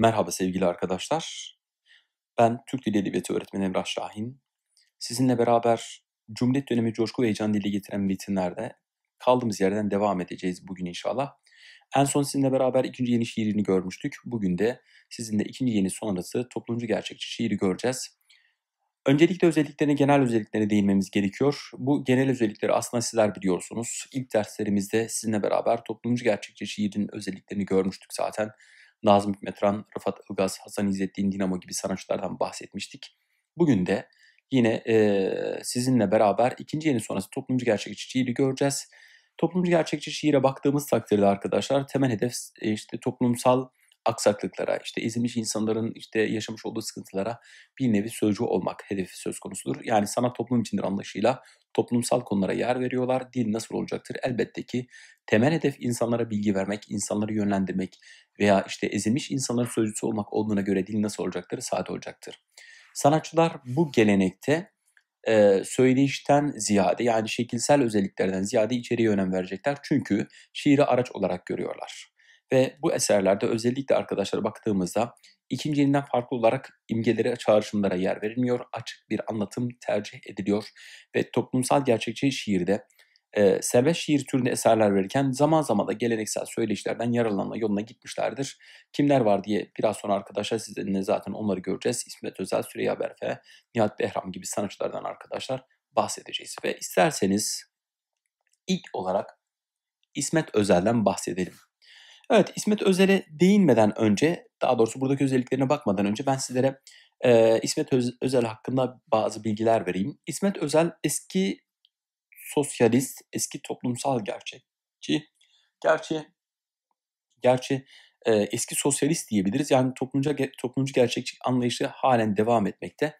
Merhaba sevgili arkadaşlar. Ben Türk Dili Edebiyatı öğretmeni Emrah Şahin. Sizinle beraber Cumhuriyet dönemi coşku ve heyecan dili getiren metinlerde kaldığımız yerden devam edeceğiz bugün inşallah. En son sizinle beraber ikinci yeni şiirini görmüştük. Bugün de sizinle ikinci yeni sonrası toplumcu gerçekçi şiiri göreceğiz. Öncelikle özelliklerine, genel özelliklerine değinmemiz gerekiyor. Bu genel özellikleri aslında sizler biliyorsunuz. İlk derslerimizde sizinle beraber toplumcu gerçekçi şiirin özelliklerini görmüştük zaten. Nazım Hikmetran, Rıfat Ilgaz, Hasan İzzettin Dinamo gibi sanatçılardan bahsetmiştik. Bugün de yine e, sizinle beraber ikinci yeni sonrası toplumcu gerçekçi şiiri göreceğiz. Toplumcu gerçekçi şiire baktığımız takdirde arkadaşlar temel hedef işte toplumsal aksaklıklara, işte ezilmiş insanların işte yaşamış olduğu sıkıntılara bir nevi sözcü olmak hedefi söz konusudur. Yani sanat toplum içindir anlayışıyla toplumsal konulara yer veriyorlar. Dil nasıl olacaktır? Elbette ki temel hedef insanlara bilgi vermek, insanları yönlendirmek veya işte ezilmiş insanların sözcüsü olmak olduğuna göre dil nasıl olacaktır? Sade olacaktır. Sanatçılar bu gelenekte e, söyleyişten ziyade yani şekilsel özelliklerden ziyade içeriye önem verecekler. Çünkü şiiri araç olarak görüyorlar. Ve bu eserlerde özellikle arkadaşlara baktığımızda ikinci yeninden farklı olarak imgelere, çağrışımlara yer verilmiyor. Açık bir anlatım tercih ediliyor ve toplumsal gerçekçi şiirde e, serbest şiir türünde eserler verirken zaman zaman da geleneksel söyleşilerden yararlanma yoluna gitmişlerdir. Kimler var diye biraz sonra arkadaşlar sizinle zaten onları göreceğiz. İsmet Özel, Süreyya Berfe, Nihat Behram gibi sanatçılardan arkadaşlar bahsedeceğiz. Ve isterseniz ilk olarak İsmet Özel'den bahsedelim. Evet İsmet Özel'e değinmeden önce daha doğrusu buradaki özelliklerine bakmadan önce ben sizlere e, İsmet Özel hakkında bazı bilgiler vereyim. İsmet Özel eski sosyalist, eski toplumsal gerçekçi. Gerçi gerçi e, eski sosyalist diyebiliriz. Yani toplumcu, toplumcu gerçekçi anlayışı halen devam etmekte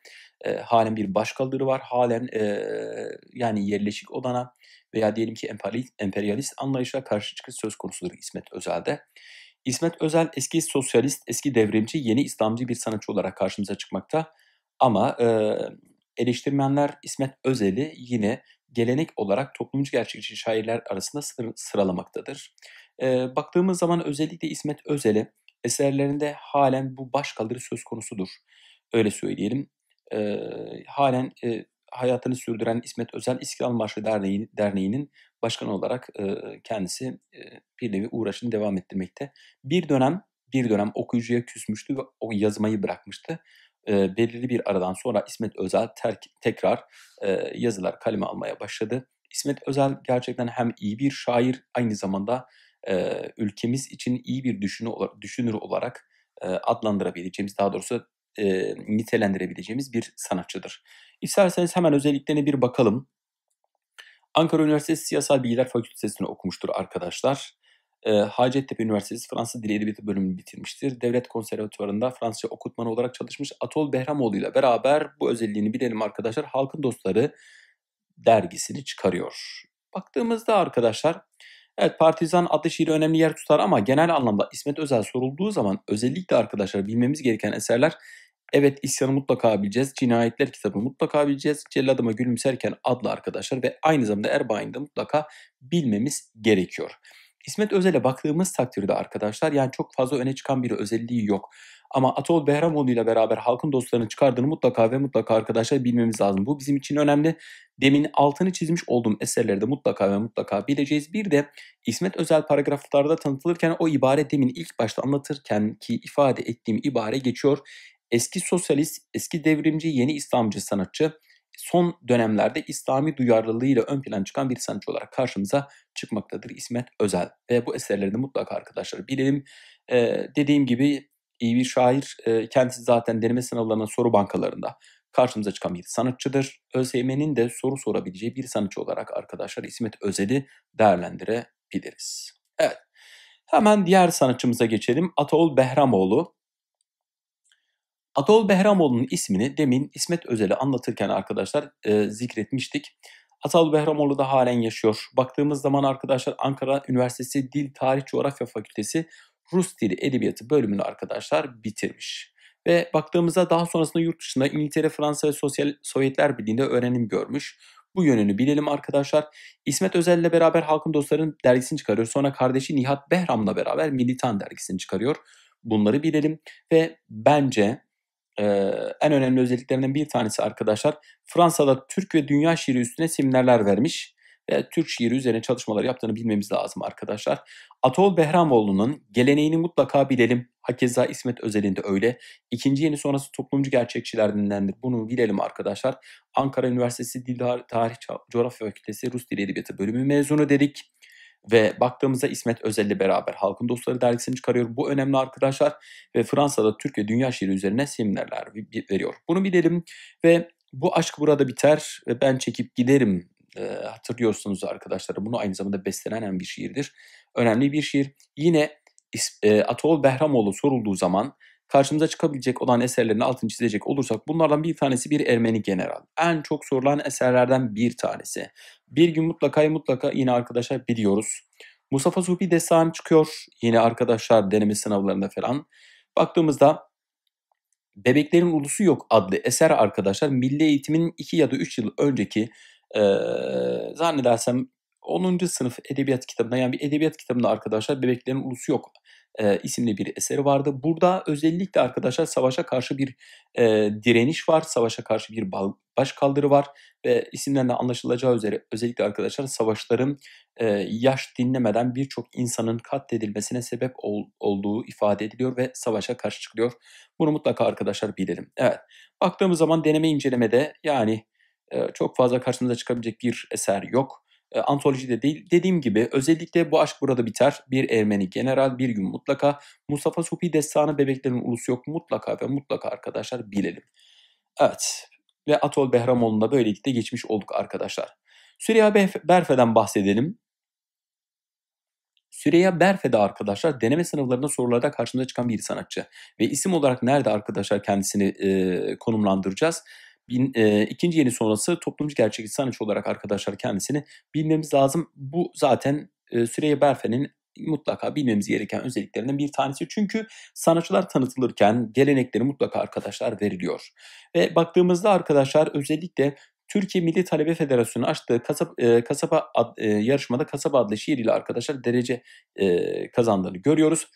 e, halen bir başkaldırı var. Halen e, yani yerleşik olana veya diyelim ki emperyalist anlayışa karşı çıkış söz konusudur İsmet Özel'de. İsmet Özel eski sosyalist, eski devrimci, yeni İslamcı bir sanatçı olarak karşımıza çıkmakta. Ama e, eleştirmenler İsmet Özel'i yine gelenek olarak toplumcu gerçekçi şairler arasında sır, sıralamaktadır. E, baktığımız zaman özellikle İsmet Özel'e eserlerinde halen bu başkaldırı söz konusudur. Öyle söyleyelim e, halen e, hayatını sürdüren İsmet Özel İstiklal Marşı Derneği, Derneği'nin başkanı olarak e, kendisi e, bir nevi uğraşını devam ettirmekte. Bir dönem bir dönem okuyucuya küsmüştü ve o yazmayı bırakmıştı. E, belirli bir aradan sonra İsmet Özel ter, tekrar e, yazılar kaleme almaya başladı. İsmet Özel gerçekten hem iyi bir şair aynı zamanda e, ülkemiz için iyi bir düşünür, düşünür olarak e, adlandırabileceğimiz daha doğrusu e, nitelendirebileceğimiz bir sanatçıdır. İsterseniz hemen özelliklerine bir bakalım. Ankara Üniversitesi Siyasal Bilgiler Fakültesini okumuştur arkadaşlar. E, Hacettepe Üniversitesi Fransız Dili Edebiyatı bölümünü bitirmiştir. Devlet Konservatuvarı'nda Fransızca okutmanı olarak çalışmış Atol Behramoğlu ile beraber bu özelliğini bilelim arkadaşlar. Halkın Dostları dergisini çıkarıyor. Baktığımızda arkadaşlar Evet Partizan adlı şiiri önemli yer tutar ama genel anlamda İsmet Özel sorulduğu zaman özellikle arkadaşlar bilmemiz gereken eserler Evet isyanı mutlaka bileceğiz. Cinayetler kitabı mutlaka bileceğiz. Celladıma gülümserken adlı arkadaşlar ve aynı zamanda Erbain'i mutlaka bilmemiz gerekiyor. İsmet Özel'e baktığımız takdirde arkadaşlar yani çok fazla öne çıkan bir özelliği yok. Ama Atol Behramoğlu ile beraber halkın dostlarını çıkardığını mutlaka ve mutlaka arkadaşlar bilmemiz lazım. Bu bizim için önemli. Demin altını çizmiş olduğum eserlerde mutlaka ve mutlaka bileceğiz. Bir de İsmet Özel paragraflarda tanıtılırken o ibare demin ilk başta anlatırken ki ifade ettiğim ibare geçiyor eski sosyalist, eski devrimci, yeni İslamcı sanatçı son dönemlerde İslami duyarlılığıyla ön plan çıkan bir sanatçı olarak karşımıza çıkmaktadır İsmet Özel. Ve bu eserlerini mutlaka arkadaşlar bilelim. Ee, dediğim gibi iyi bir şair, e, kendisi zaten deneme sınavlarının soru bankalarında karşımıza çıkan bir sanatçıdır. ÖSYM'nin de soru sorabileceği bir sanatçı olarak arkadaşlar İsmet Özel'i değerlendirebiliriz. Evet. Hemen diğer sanatçımıza geçelim. Atol Behramoğlu. Atol Behramoğlu'nun ismini demin İsmet Özel'i anlatırken arkadaşlar e, zikretmiştik. Atol Behramoğlu da halen yaşıyor. Baktığımız zaman arkadaşlar Ankara Üniversitesi Dil Tarih Coğrafya Fakültesi Rus Dili Edebiyatı bölümünü arkadaşlar bitirmiş. Ve baktığımızda daha sonrasında yurt dışında İngiltere, Fransa ve Sosyal Sovyetler Birliği'nde öğrenim görmüş. Bu yönünü bilelim arkadaşlar. İsmet Özel ile beraber Halkın dostlarının dergisini çıkarıyor. Sonra kardeşi Nihat Behram'la beraber Militan dergisini çıkarıyor. Bunları bilelim ve bence ee, en önemli özelliklerinden bir tanesi arkadaşlar Fransa'da Türk ve dünya şiiri üstüne seminerler vermiş ve Türk şiiri üzerine çalışmalar yaptığını bilmemiz lazım arkadaşlar. Atol Behramoğlu'nun geleneğini mutlaka bilelim. Hakeza İsmet Özel'in de öyle. İkinci yeni sonrası toplumcu gerçekçilerdendir. Bunu bilelim arkadaşlar. Ankara Üniversitesi Dil Tarih Coğrafya Fakültesi Rus Dili Edebiyatı bölümü mezunu dedik. Ve baktığımızda İsmet Özel'le beraber Halkın Dostları dergisini çıkarıyor. Bu önemli arkadaşlar ve Fransa'da Türkiye Dünya Şiiri üzerine seminerler veriyor. Bunu bilelim ve bu aşk burada biter ve ben çekip giderim e, hatırlıyorsunuz arkadaşlar. Bunu aynı zamanda bestelenen bir şiirdir. Önemli bir şiir. Yine e, Atol Behramoğlu sorulduğu zaman karşımıza çıkabilecek olan eserlerin altını çizecek olursak bunlardan bir tanesi bir Ermeni general. En çok sorulan eserlerden bir tanesi. Bir gün mutlaka mutlaka yine arkadaşlar biliyoruz. Mustafa Supi Destan çıkıyor yine arkadaşlar deneme sınavlarında falan. Baktığımızda Bebeklerin Ulusu Yok adlı eser arkadaşlar milli eğitimin 2 ya da 3 yıl önceki e, zannedersem 10. sınıf edebiyat kitabında yani bir edebiyat kitabında arkadaşlar Bebeklerin Ulusu Yok e, isimli bir eseri vardı. Burada özellikle arkadaşlar savaşa karşı bir e, direniş var, savaşa karşı bir başkaldırı var ve isimden de anlaşılacağı üzere özellikle arkadaşlar savaşların e, yaş dinlemeden birçok insanın katledilmesine sebep ol, olduğu ifade ediliyor ve savaşa karşı çıkılıyor. Bunu mutlaka arkadaşlar bilelim. Evet, baktığımız zaman deneme incelemede yani e, çok fazla karşımıza çıkabilecek bir eser yok e, antolojide değil. Dediğim gibi özellikle bu aşk burada biter. Bir Ermeni general bir gün mutlaka Mustafa Supi destanı bebeklerin ulusu yok mutlaka ve mutlaka arkadaşlar bilelim. Evet ve Atol Behramoğlu'nda böylelikle geçmiş olduk arkadaşlar. Süreyya Berfe'den bahsedelim. Süreyya Berfe'de arkadaşlar deneme sınavlarında sorularda karşımıza çıkan bir sanatçı. Ve isim olarak nerede arkadaşlar kendisini e, konumlandıracağız? Bin, e, ikinci yeni sonrası toplumcu gerçekçi sanatçı olarak arkadaşlar kendisini bilmemiz lazım. Bu zaten e, Süreyya Berfe'nin mutlaka bilmemiz gereken özelliklerinden bir tanesi. Çünkü sanatçılar tanıtılırken gelenekleri mutlaka arkadaşlar veriliyor. Ve baktığımızda arkadaşlar özellikle Türkiye Milli Talebe Federasyonu açtığı kasap, e, kasaba ad, e, yarışmada kasaba adlı ile arkadaşlar derece e, kazandığını görüyoruz.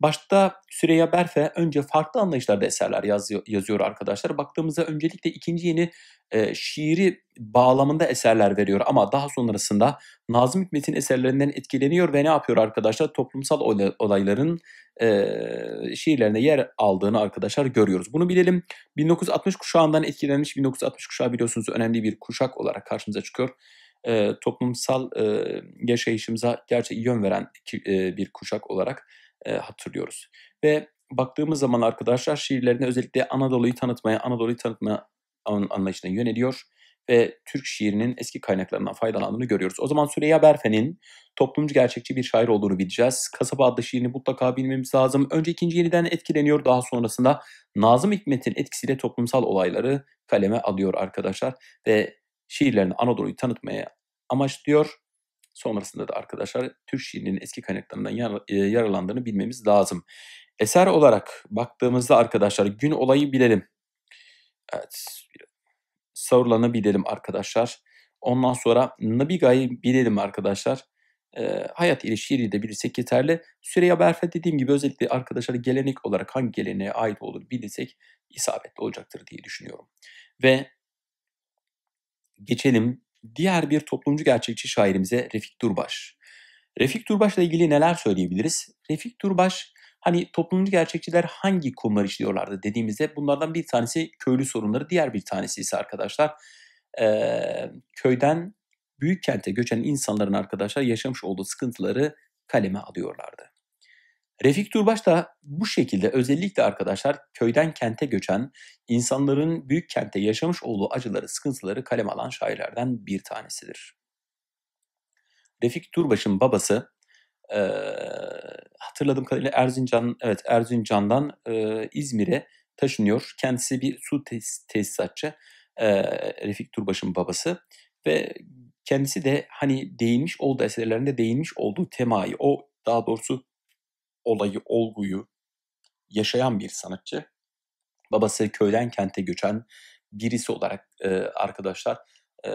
Başta Süreyya Berfe önce farklı anlayışlarda eserler yazıyor, yazıyor arkadaşlar. Baktığımızda öncelikle ikinci yeni e, şiiri bağlamında eserler veriyor ama daha sonrasında Nazım Hikmet'in eserlerinden etkileniyor ve ne yapıyor arkadaşlar? Toplumsal olayların e, şiirlerine yer aldığını arkadaşlar görüyoruz. Bunu bilelim. 1960 kuşağından etkilenmiş 1960 kuşağı biliyorsunuz önemli bir kuşak olarak karşımıza çıkıyor e, toplumsal e, yaşayışımıza gerçek yön veren e, bir kuşak olarak e, hatırlıyoruz. Ve baktığımız zaman arkadaşlar şiirlerine özellikle Anadolu'yu tanıtmaya, Anadolu'yu tanıtma anlayışına yöneliyor ve Türk şiirinin eski kaynaklarından faydalandığını görüyoruz. O zaman Süreyya Berfe'nin toplumcu gerçekçi bir şair olduğunu bileceğiz. Kasaba adlı şiirini mutlaka bilmemiz lazım. Önce ikinci yeniden etkileniyor. Daha sonrasında Nazım Hikmet'in etkisiyle toplumsal olayları kaleme alıyor arkadaşlar. Ve şiirlerini Anadolu'yu tanıtmaya amaçlıyor Sonrasında da arkadaşlar Türk şiirinin eski kaynaklarından yar, e, yaralandığını bilmemiz lazım. Eser olarak baktığımızda arkadaşlar gün olayı bilelim. Evet. Sauron'u bilelim arkadaşlar. Ondan sonra Nabiga'yı bilelim arkadaşlar. E, hayat ile şiiri de bilirsek yeterli. Süreyya berfet dediğim gibi özellikle arkadaşlar gelenek olarak hangi geleneğe ait olur bilirsek isabetli olacaktır diye düşünüyorum. Ve geçelim diğer bir toplumcu gerçekçi şairimize Refik Durbaş. Refik Durbaş ile ilgili neler söyleyebiliriz? Refik Durbaş hani toplumcu gerçekçiler hangi konular işliyorlardı dediğimizde bunlardan bir tanesi köylü sorunları, diğer bir tanesi ise arkadaşlar e, köyden büyük kente göçen insanların arkadaşlar yaşamış olduğu sıkıntıları kaleme alıyorlardı. Refik Durbaş da bu şekilde özellikle arkadaşlar köyden kente göçen insanların büyük kente yaşamış olduğu acıları, sıkıntıları kalem alan şairlerden bir tanesidir. Refik Durbaş'ın babası e, hatırladığım kadarıyla Erzincan evet Erzincan'dan e, İzmir'e taşınıyor. Kendisi bir su tes- tesisatçı e, Refik Durbaş'ın babası ve kendisi de hani değinmiş olduğu eserlerinde değinmiş olduğu temayı o daha doğrusu olayı, olguyu yaşayan bir sanatçı. Babası köyden kente göçen birisi olarak e, arkadaşlar e,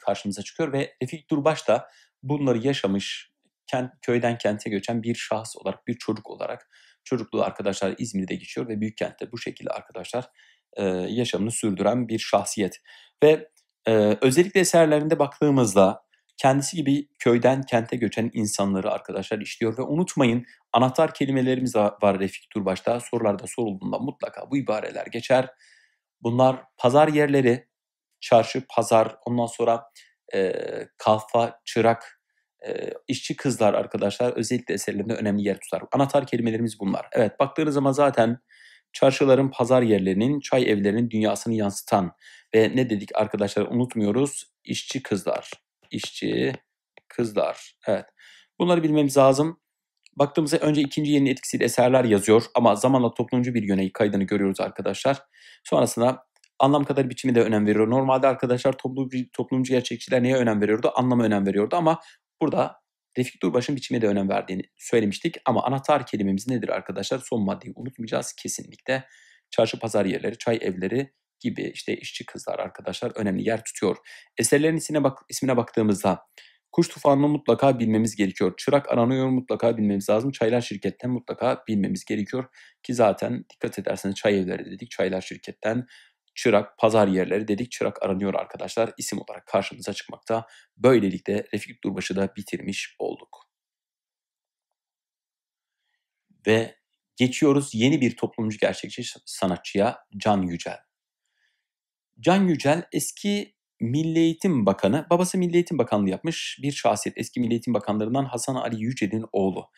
karşımıza çıkıyor ve Refik Durbaş da bunları yaşamış, kent, köyden kente göçen bir şahıs olarak, bir çocuk olarak çocukluğu arkadaşlar İzmir'de geçiyor ve büyük kentte bu şekilde arkadaşlar e, yaşamını sürdüren bir şahsiyet. Ve e, özellikle eserlerinde baktığımızda kendisi gibi köyden kente göçen insanları arkadaşlar işliyor ve unutmayın anahtar kelimelerimiz var Refik Turbaş'ta sorularda sorulduğunda mutlaka bu ibareler geçer. Bunlar pazar yerleri, çarşı, pazar, ondan sonra e, kalfa, çırak, e, işçi kızlar arkadaşlar özellikle eserlerinde önemli yer tutar. Anahtar kelimelerimiz bunlar. Evet baktığınız zaman zaten çarşıların, pazar yerlerinin, çay evlerinin dünyasını yansıtan ve ne dedik arkadaşlar unutmuyoruz işçi kızlar işçi, kızlar. Evet. Bunları bilmemiz lazım. Baktığımızda önce ikinci yeni etkisiyle eserler yazıyor ama zamanla toplumcu bir yöne kaydını görüyoruz arkadaşlar. Sonrasında anlam kadar biçimi de önem veriyor. Normalde arkadaşlar toplum, toplumcu gerçekçiler neye önem veriyordu? Anlama önem veriyordu ama burada Refik Durbaş'ın biçime de önem verdiğini söylemiştik. Ama anahtar kelimemiz nedir arkadaşlar? Son maddeyi unutmayacağız kesinlikle. Çarşı pazar yerleri, çay evleri, gibi işte işçi kızlar arkadaşlar önemli yer tutuyor. Eserlerin ismine, bak, ismine baktığımızda Kuş Tufanı'nı mutlaka bilmemiz gerekiyor. Çırak aranıyor mutlaka bilmemiz lazım. Çaylar Şirket'ten mutlaka bilmemiz gerekiyor. Ki zaten dikkat ederseniz çay evleri dedik. Çaylar Şirket'ten çırak, pazar yerleri dedik. Çırak aranıyor arkadaşlar. isim olarak karşımıza çıkmakta. Böylelikle Refik Durbaş'ı da bitirmiş olduk. Ve geçiyoruz yeni bir toplumcu gerçekçi sanatçıya Can Yücel. Can Yücel eski Milli Eğitim Bakanı, babası Milli Eğitim Bakanlığı yapmış bir şahsiyet. Eski Milli Eğitim Bakanlarından Hasan Ali Yücel'in oğlu.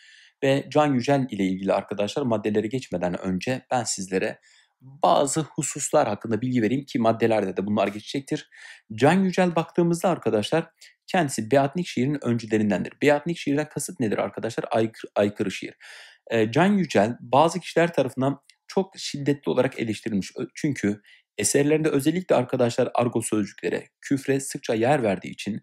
Ve Can Yücel ile ilgili arkadaşlar maddelere geçmeden önce ben sizlere bazı hususlar hakkında bilgi vereyim ki maddelerde de bunlar geçecektir. Can Yücel baktığımızda arkadaşlar kendisi Beyatnik şiirin öncülerindendir. Beyatnik şiirden kasıt nedir arkadaşlar? Aykır, aykırı şiir. Ee, Can Yücel bazı kişiler tarafından çok şiddetli olarak eleştirilmiş. Çünkü Eserlerinde özellikle arkadaşlar argo sözcüklere, küfre sıkça yer verdiği için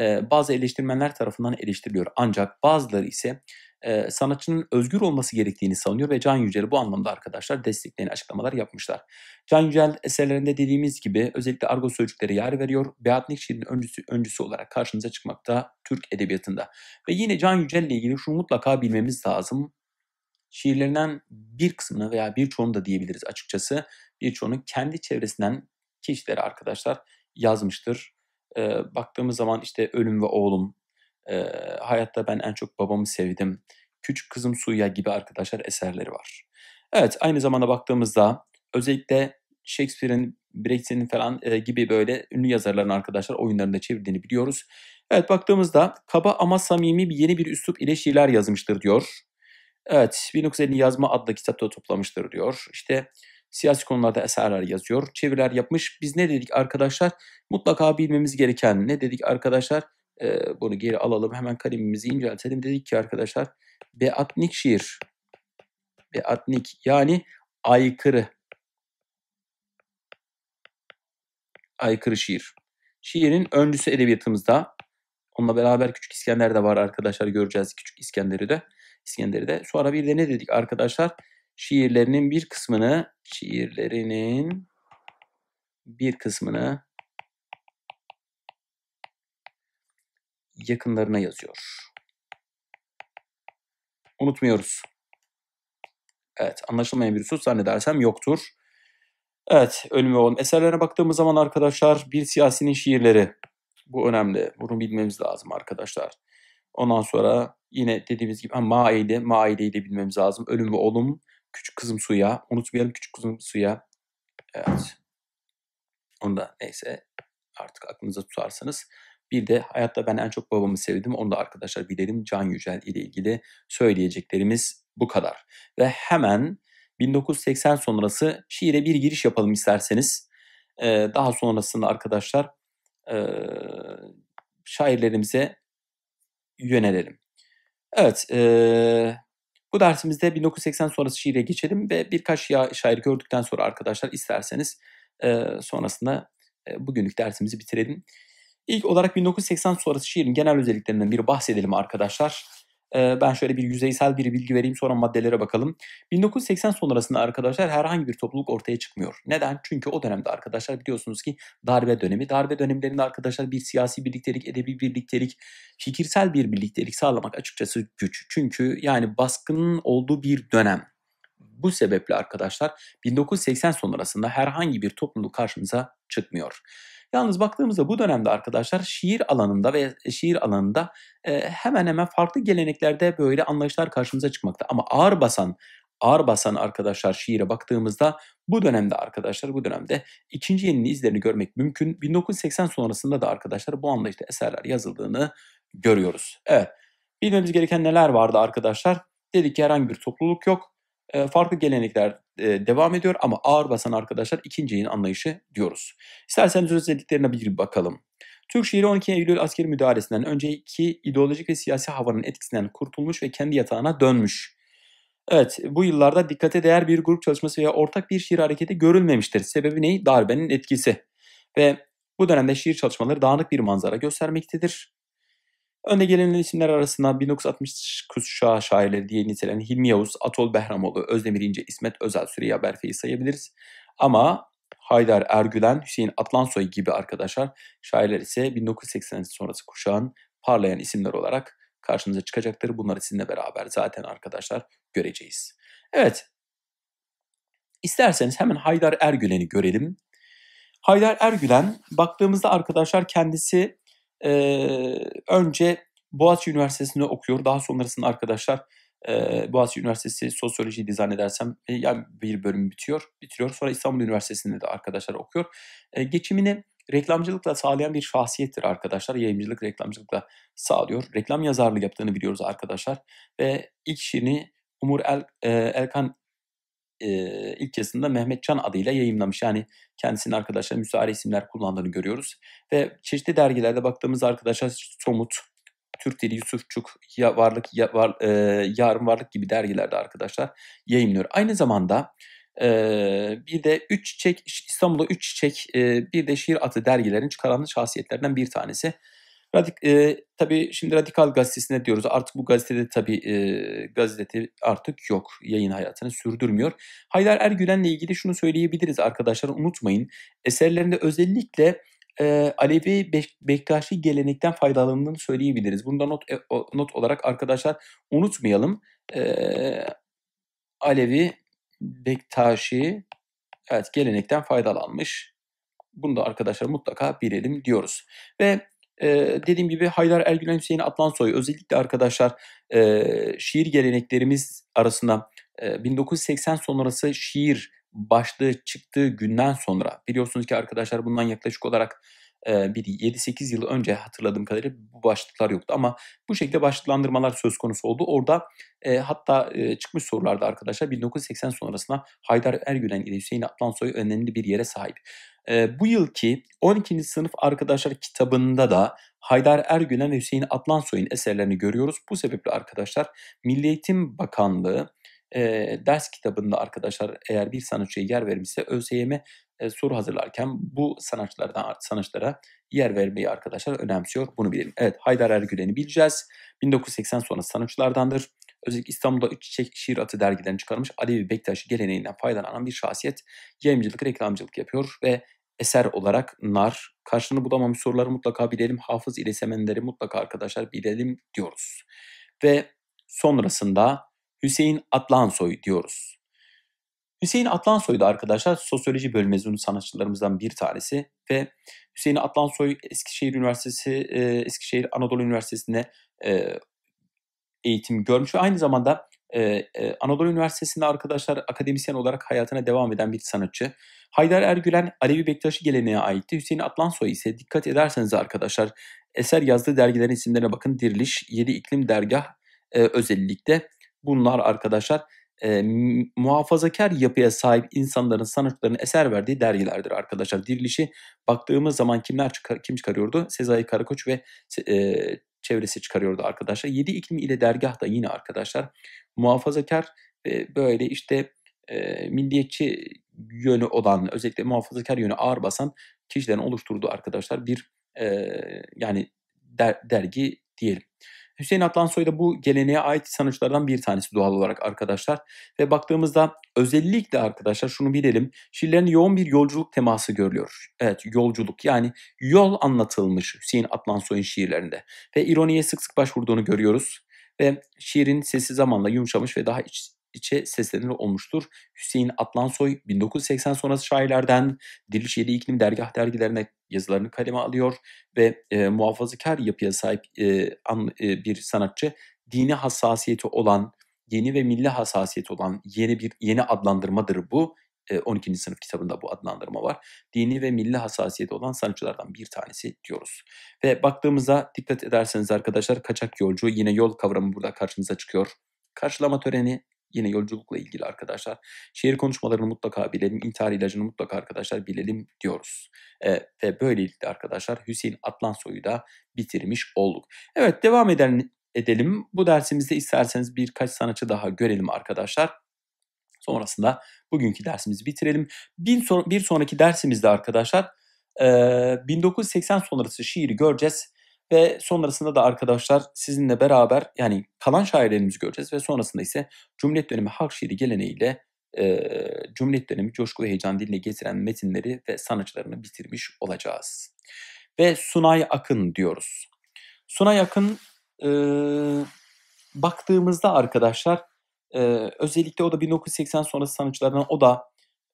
e, bazı eleştirmenler tarafından eleştiriliyor. Ancak bazıları ise e, sanatçının özgür olması gerektiğini savunuyor ve Can Yücel'i bu anlamda arkadaşlar destekleyen açıklamalar yapmışlar. Can Yücel eserlerinde dediğimiz gibi özellikle argo sözcüklere yer veriyor. Beat Nikşi'nin öncüsü, öncüsü olarak karşımıza çıkmakta Türk edebiyatında. Ve yine Can Yücel ile ilgili şunu mutlaka bilmemiz lazım. Şiirlerinden bir kısmını veya bir çoğunu da diyebiliriz açıkçası birçoğunun kendi çevresinden kişileri arkadaşlar yazmıştır. E, baktığımız zaman işte ölüm ve oğlum, e, hayatta ben en çok babamı sevdim, küçük kızım Suya gibi arkadaşlar eserleri var. Evet aynı zamanda baktığımızda özellikle Shakespeare'in, Brecht'in falan e, gibi böyle ünlü yazarların arkadaşlar oyunlarında çevirdiğini biliyoruz. Evet baktığımızda kaba ama samimi bir yeni bir üslup ile şiirler yazmıştır diyor. Evet 1950 yazma adlı kitapta toplamıştır diyor. İşte Siyasi konularda eserler yazıyor, çeviriler yapmış. Biz ne dedik arkadaşlar? Mutlaka bilmemiz gereken ne dedik arkadaşlar? Ee, bunu geri alalım hemen kalemimizi inceltelim. Dedik ki arkadaşlar Beatnik şiir. Beatnik yani aykırı. Aykırı şiir. Şiirin öncüsü edebiyatımızda. Onunla beraber Küçük İskender de var arkadaşlar göreceğiz Küçük İskender'i de. İskender'i de. Sonra bir de ne dedik arkadaşlar? şiirlerinin bir kısmını şiirlerinin bir kısmını yakınlarına yazıyor. Unutmuyoruz. Evet, anlaşılmayan bir husus zannedersem yoktur. Evet, Ölüm ve Oğlum eserlerine baktığımız zaman arkadaşlar bir siyasinin şiirleri. Bu önemli. Bunu bilmemiz lazım arkadaşlar. Ondan sonra yine dediğimiz gibi ha, Maide'yi de bilmemiz lazım. Ölüm ve Oğlum Küçük kızım Suya. Unutmayalım küçük kızım Suya. Evet. Onu da neyse artık aklınıza tutarsanız. Bir de hayatta ben en çok babamı sevdim. Onu da arkadaşlar bilelim. Can Yücel ile ilgili söyleyeceklerimiz bu kadar. Ve hemen 1980 sonrası şiire bir giriş yapalım isterseniz. Ee, daha sonrasında arkadaşlar e, şairlerimize yönelelim. Evet, e, bu dersimizde 1980 sonrası şiire geçelim ve birkaç şair gördükten sonra arkadaşlar isterseniz e, sonrasında e, bugünlük dersimizi bitirelim. İlk olarak 1980 sonrası şiirin genel özelliklerinden bir bahsedelim arkadaşlar. Ee, ben şöyle bir yüzeysel bir bilgi vereyim sonra maddelere bakalım. 1980 sonrasında arkadaşlar herhangi bir topluluk ortaya çıkmıyor. Neden? Çünkü o dönemde arkadaşlar biliyorsunuz ki darbe dönemi. Darbe dönemlerinde arkadaşlar bir siyasi birliktelik, edebi birliktelik, fikirsel bir birliktelik sağlamak açıkçası güç. Çünkü yani baskının olduğu bir dönem. Bu sebeple arkadaşlar 1980 sonrasında herhangi bir topluluk karşımıza çıkmıyor. Yalnız baktığımızda bu dönemde arkadaşlar şiir alanında ve e, şiir alanında e, hemen hemen farklı geleneklerde böyle anlayışlar karşımıza çıkmakta. Ama ağır basan ağır basan arkadaşlar şiire baktığımızda bu dönemde arkadaşlar bu dönemde ikinci yeninin izlerini görmek mümkün. 1980 sonrasında da arkadaşlar bu anlayışta eserler yazıldığını görüyoruz. Evet bilmemiz gereken neler vardı arkadaşlar? Dedik ki herhangi bir topluluk yok. E, farklı gelenekler e, devam ediyor ama ağır basan arkadaşlar ikinci yayın anlayışı diyoruz. İsterseniz özelliklerine bir bakalım. Türk şiiri 12 Eylül askeri müdahalesinden önceki ideolojik ve siyasi havanın etkisinden kurtulmuş ve kendi yatağına dönmüş. Evet bu yıllarda dikkate değer bir grup çalışması veya ortak bir şiir hareketi görülmemiştir. Sebebi ne? Darbenin etkisi. Ve bu dönemde şiir çalışmaları dağınık bir manzara göstermektedir. Önde gelen isimler arasında 1960 kuşağı şairleri diye nitelenen Hilmi Yavuz, Atol Behramoğlu, Özdemir İnce, İsmet Özel, Süreyya Berfe'yi sayabiliriz. Ama Haydar Ergülen, Hüseyin Atlansoy gibi arkadaşlar şairler ise 1980 sonrası kuşağın parlayan isimler olarak karşınıza çıkacaktır. Bunları sizinle beraber zaten arkadaşlar göreceğiz. Evet, isterseniz hemen Haydar Ergülen'i görelim. Haydar Ergülen baktığımızda arkadaşlar kendisi e, önce Boğaziçi Üniversitesi'nde okuyor. Daha sonrasında arkadaşlar e, Boğaziçi Üniversitesi Sosyolojiydi zannedersem e, yani bir bölüm bitiyor, bitiriyor. Sonra İstanbul Üniversitesi'nde de arkadaşlar okuyor. E, geçimini reklamcılıkla sağlayan bir şahsiyettir arkadaşlar. Yayıncılık reklamcılıkla sağlıyor. Reklam yazarlığı yaptığını biliyoruz arkadaşlar. Ve ilk şiirini Umur El, e, Elkan e, ilk yazısında Mehmet Can adıyla yayınlamış. Yani kendisinin arkadaşlar müsaade isimler kullandığını görüyoruz. Ve çeşitli dergilerde baktığımız arkadaşlar Somut, Türk Dili Yusufçuk, ya Varlık, ya, var, e, Yarın Varlık gibi dergilerde arkadaşlar yayınlıyor. Aynı zamanda e, bir de Üç Çiçek, İstanbul'da Üç Çiçek, e, bir de Şiir Atı dergilerin çıkaranlı şahsiyetlerden bir tanesi. Radik, e, tabii şimdi Radikal Gazetesi'ne diyoruz. Artık bu gazetede tabii e, gazete artık yok. Yayın hayatını sürdürmüyor. Haydar Ergülen'le ilgili şunu söyleyebiliriz arkadaşlar unutmayın. Eserlerinde özellikle e, Alevi Be Bektaşi gelenekten faydalandığını söyleyebiliriz. Bunda not, e, not olarak arkadaşlar unutmayalım. E, Alevi Bektaşi evet gelenekten faydalanmış. Bunu da arkadaşlar mutlaka bilelim diyoruz. Ve e, dediğim gibi Haydar Ergülen Hüseyin Atlansoy özellikle arkadaşlar e, şiir geleneklerimiz arasında e, 1980 sonrası şiir başlığı çıktığı günden sonra biliyorsunuz ki arkadaşlar bundan yaklaşık olarak bir 7-8 yıl önce hatırladığım kadarıyla bu başlıklar yoktu ama bu şekilde başlıklandırmalar söz konusu oldu. Orada e, hatta e, çıkmış sorularda arkadaşlar 1980 sonrasında Haydar Ergülen ile Hüseyin Atlansoy önemli bir yere sahip. E, bu yılki 12. sınıf arkadaşlar kitabında da Haydar Ergülen ve Hüseyin Atlansoy'un eserlerini görüyoruz. Bu sebeple arkadaşlar Milli Eğitim Bakanlığı e, ders kitabında arkadaşlar eğer bir sanatçıya yer vermişse ÖSYM'e e, soru hazırlarken bu sanatçılardan sanatçılara yer vermeyi arkadaşlar önemsiyor. Bunu bilelim. Evet Haydar Ergülen'i bileceğiz. 1980 sonrası sanatçılardandır. Özellikle İstanbul'da Üç Çiçek Şiir Atı dergilerini çıkarmış Alevi Bektaş geleneğinden faydalanan bir şahsiyet yayıncılık, reklamcılık yapıyor ve eser olarak nar, karşını bulamamış soruları mutlaka bilelim, hafız ile semenleri mutlaka arkadaşlar bilelim diyoruz. Ve sonrasında Hüseyin Atlansoy diyoruz. Hüseyin Atlansoy da arkadaşlar sosyoloji bölüm mezunu sanatçılarımızdan bir tanesi ve Hüseyin Atlansoy Eskişehir Üniversitesi, Eskişehir Anadolu Üniversitesi'nde eğitim görmüş ve aynı zamanda ee, Anadolu Üniversitesi'nde arkadaşlar akademisyen olarak hayatına devam eden bir sanatçı. Haydar Ergülen Alevi Bektaşi geleneğe aitti. Hüseyin Atlansoy ise dikkat ederseniz arkadaşlar eser yazdığı dergilerin isimlerine bakın. Diriliş, Yedi İklim Dergah e, özellikle bunlar arkadaşlar e, muhafazakar yapıya sahip insanların sanatçıların eser verdiği dergilerdir arkadaşlar. Dirilişi baktığımız zaman kimler çıkar, kim çıkarıyordu? Sezai Karakoç ve e, çevresi çıkarıyordu arkadaşlar. Yedi iklim ile dergah da yine arkadaşlar muhafazakar ve böyle işte e, milliyetçi yönü olan özellikle muhafazakar yönü ağır basan kişilerin oluşturduğu arkadaşlar bir e, yani der, dergi diyelim. Hüseyin Atlansoy da bu geleneğe ait sanatçılardan bir tanesi doğal olarak arkadaşlar. Ve baktığımızda özellikle arkadaşlar şunu bilelim. Şiirlerin yoğun bir yolculuk teması görülüyor. Evet yolculuk yani yol anlatılmış Hüseyin Atlansoy'un şiirlerinde. Ve ironiye sık sık başvurduğunu görüyoruz ve şiirin sesi zamanla yumuşamış ve daha iç, içe seslenir olmuştur. Hüseyin Atlansoy 1980 sonrası şairlerden Diriliş Yedi İklim Dergah dergilerine yazılarını kaleme alıyor ve e, muhafazakar yapıya sahip e, an, e, bir sanatçı dini hassasiyeti olan, yeni ve milli hassasiyeti olan yeni bir yeni adlandırmadır bu. 12. E, sınıf kitabında bu adlandırma var. Dini ve milli hassasiyeti olan sanatçılardan bir tanesi diyoruz. Ve baktığımızda dikkat ederseniz arkadaşlar kaçak yolcu yine yol kavramı burada karşınıza çıkıyor. Karşılama töreni Yine yolculukla ilgili arkadaşlar. Şehir konuşmalarını mutlaka bilelim. intihar ilacını mutlaka arkadaşlar bilelim diyoruz. E, ve böylelikle arkadaşlar Hüseyin Atlansoy'u da bitirmiş olduk. Evet devam edelim. edelim. Bu dersimizde isterseniz birkaç sanatçı daha görelim arkadaşlar. Sonrasında bugünkü dersimizi bitirelim. Bir, son, bir sonraki dersimizde arkadaşlar 1980 e, sonrası şiiri göreceğiz. Ve sonrasında da arkadaşlar sizinle beraber yani kalan şairlerimizi göreceğiz ve sonrasında ise Cumhuriyet dönemi halk şiiri geleneğiyle e, Cumhuriyet dönemi coşku ve heyecan diline getiren metinleri ve sanatçılarını bitirmiş olacağız. Ve Sunay Akın diyoruz. Sunay Akın e, baktığımızda arkadaşlar e, özellikle o da 1980 sonrası sanatçılardan o da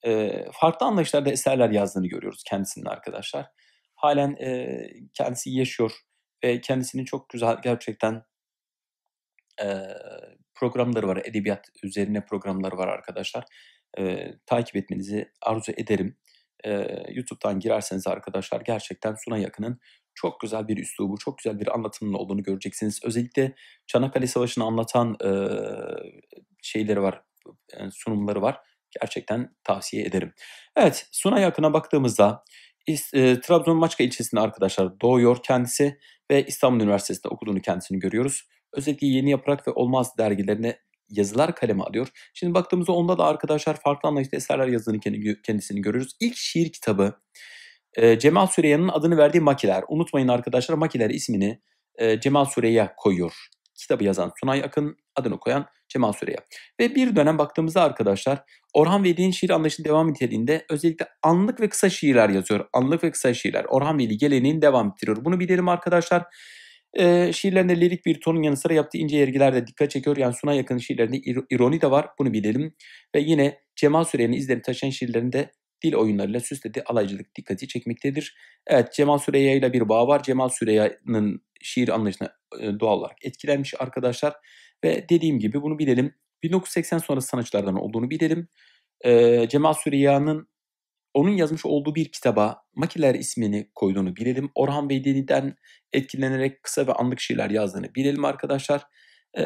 e, farklı anlayışlarda eserler yazdığını görüyoruz kendisinin arkadaşlar. Halen e, kendisi yaşıyor ve kendisinin çok güzel gerçekten e, programları var. Edebiyat üzerine programları var arkadaşlar. E, takip etmenizi arzu ederim. E, YouTube'dan girerseniz arkadaşlar gerçekten Suna Yakın'ın çok güzel bir üslubu, çok güzel bir anlatımın olduğunu göreceksiniz. Özellikle Çanakkale Savaşı'nı anlatan e, şeyleri var, sunumları var. Gerçekten tavsiye ederim. Evet, Suna Yakın'a baktığımızda Trabzon Maçka ilçesinde arkadaşlar doğuyor kendisi ve İstanbul Üniversitesi'nde okuduğunu kendisini görüyoruz. Özellikle Yeni Yaprak ve Olmaz dergilerine yazılar kaleme alıyor. Şimdi baktığımızda onda da arkadaşlar farklı anlayışta eserler yazdığını kendisini görüyoruz. İlk şiir kitabı e, Cemal Süreyya'nın adını verdiği Makiler. Unutmayın arkadaşlar Makiler ismini e, Cemal Süreyya koyuyor. Kitabı yazan Sunay Akın, adını koyan Cemal Süreya. Ve bir dönem baktığımızda arkadaşlar Orhan Veli'nin şiir anlayışının devam niteliğinde özellikle anlık ve kısa şiirler yazıyor. Anlık ve kısa şiirler. Orhan Veli geleneğini devam ettiriyor. Bunu bilelim arkadaşlar. Ee, şiirlerinde lirik bir tonun yanı sıra yaptığı ince yergiler de dikkat çekiyor. Yani Suna yakın şiirlerinde ironi de var. Bunu bilelim. Ve yine Cemal Süreya'nın izlerini taşıyan şiirlerinde dil oyunlarıyla süslediği alaycılık dikkati çekmektedir. Evet Cemal Süreya ile bir bağ var. Cemal Süreya'nın şiir anlayışına doğal olarak etkilenmiş arkadaşlar ve dediğim gibi bunu bilelim. 1980 sonrası sanatçılardan olduğunu bilelim. E, Cemal Süreyya'nın onun yazmış olduğu bir kitaba Makiler ismini koyduğunu bilelim. Orhan Veydi'den etkilenerek kısa ve anlık şiirler yazdığını bilelim arkadaşlar. E,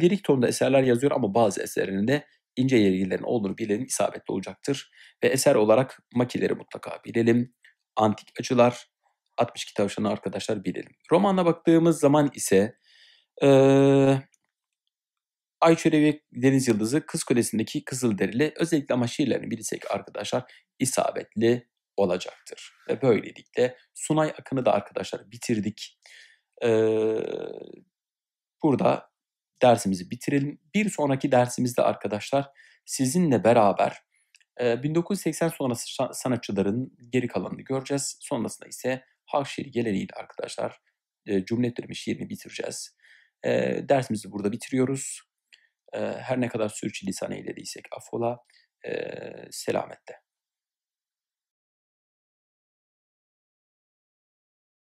lirik tonda eserler yazıyor ama bazı eserlerinde ince yergilerin olduğunu bilelim isabetli olacaktır. Ve eser olarak makileri mutlaka bilelim. Antik acılar, 62 tavşanı arkadaşlar bilelim. Romanla baktığımız zaman ise e, Ay Çörevi Deniz Yıldızı Kız Kulesi'ndeki Kızılderili özellikle ama şiirlerini bilirsek arkadaşlar isabetli olacaktır. Ve böylelikle Sunay Akın'ı da arkadaşlar bitirdik. Ee, burada dersimizi bitirelim. Bir sonraki dersimizde arkadaşlar sizinle beraber 1980 e, sonrası sanatçıların geri kalanını göreceğiz. Sonrasında ise halk şiiri geleneğiyle arkadaşlar e, Cumhuriyet dönemi şiirini bitireceğiz. E, dersimizi burada bitiriyoruz her ne kadar sürçülisan eylediysek afola, selamette.